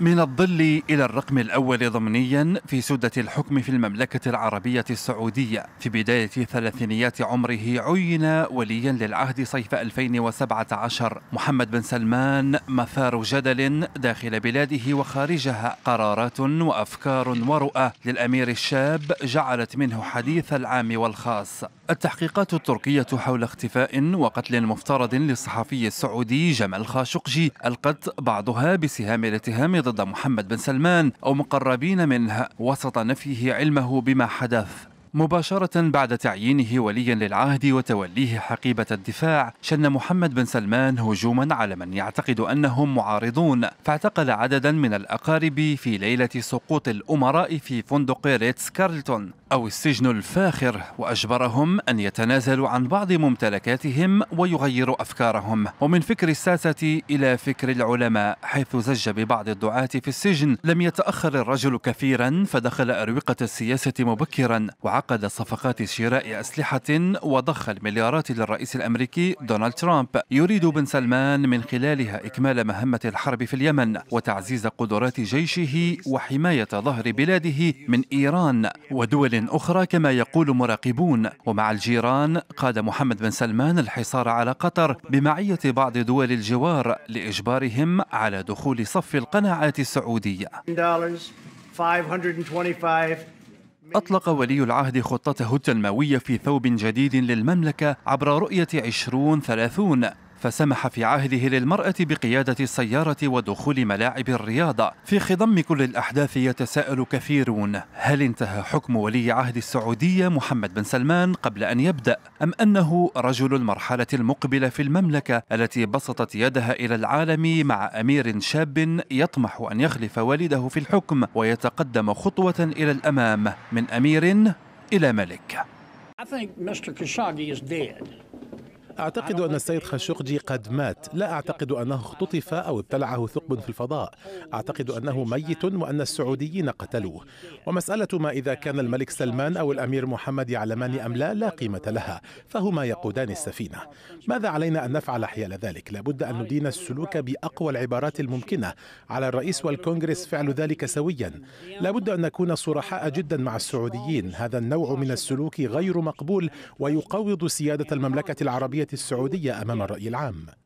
من الظل إلى الرقم الأول ضمنيا في سدة الحكم في المملكة العربية السعودية في بداية ثلاثينيات عمره عين وليا للعهد صيف 2017 محمد بن سلمان مثار جدل داخل بلاده وخارجها قرارات وأفكار ورؤى للأمير الشاب جعلت منه حديث العام والخاص التحقيقات التركية حول اختفاء وقتل مفترض للصحفي السعودي جمال خاشقجي ألقت بعضها بسهام الاتهام ضد محمد بن سلمان أو مقربين منه وسط نفيه علمه بما حدث مباشرة بعد تعيينه وليا للعهد وتوليه حقيبة الدفاع شن محمد بن سلمان هجوما على من يعتقد أنهم معارضون فاعتقل عددا من الأقارب في ليلة سقوط الأمراء في فندق ريتس كارلتون أو السجن الفاخر وأجبرهم أن يتنازلوا عن بعض ممتلكاتهم ويغيروا أفكارهم ومن فكر الساسة إلى فكر العلماء حيث زج ببعض الدعاة في السجن لم يتأخر الرجل كثيرا فدخل أروقة السياسة مبكرا وعقد عقد صفقات شراء أسلحة وضخ المليارات للرئيس الأمريكي دونالد ترامب يريد بن سلمان من خلالها إكمال مهمة الحرب في اليمن وتعزيز قدرات جيشه وحماية ظهر بلاده من إيران ودول أخرى كما يقول مراقبون ومع الجيران قاد محمد بن سلمان الحصار على قطر بمعية بعض دول الجوار لإجبارهم على دخول صف القناعات السعودية أطلق ولي العهد خطته التنموية في ثوب جديد للمملكة عبر رؤية 2030 فسمح في عهده للمرأة بقيادة السيارة ودخول ملاعب الرياضة في خضم كل الأحداث يتساءل كثيرون هل انتهى حكم ولي عهد السعودية محمد بن سلمان قبل أن يبدأ أم أنه رجل المرحلة المقبلة في المملكة التي بسطت يدها إلى العالم مع أمير شاب يطمح أن يخلف والده في الحكم ويتقدم خطوة إلى الأمام من أمير إلى ملك I think Mr. Khashoggi is dead. أعتقد أن السيد خاشقجي قد مات لا أعتقد أنه اختطف أو ابتلعه ثقب في الفضاء أعتقد أنه ميت وأن السعوديين قتلوه ومسألة ما إذا كان الملك سلمان أو الأمير محمد يعلمان أم لا لا قيمة لها فهما يقودان السفينة ماذا علينا أن نفعل حيال ذلك لابد أن ندين السلوك بأقوى العبارات الممكنة على الرئيس والكونغرس فعل ذلك سويا لابد أن نكون صرحاء جدا مع السعوديين هذا النوع من السلوك غير مقبول ويقوض سيادة المملكة العربية السعودية أمام الرأي العام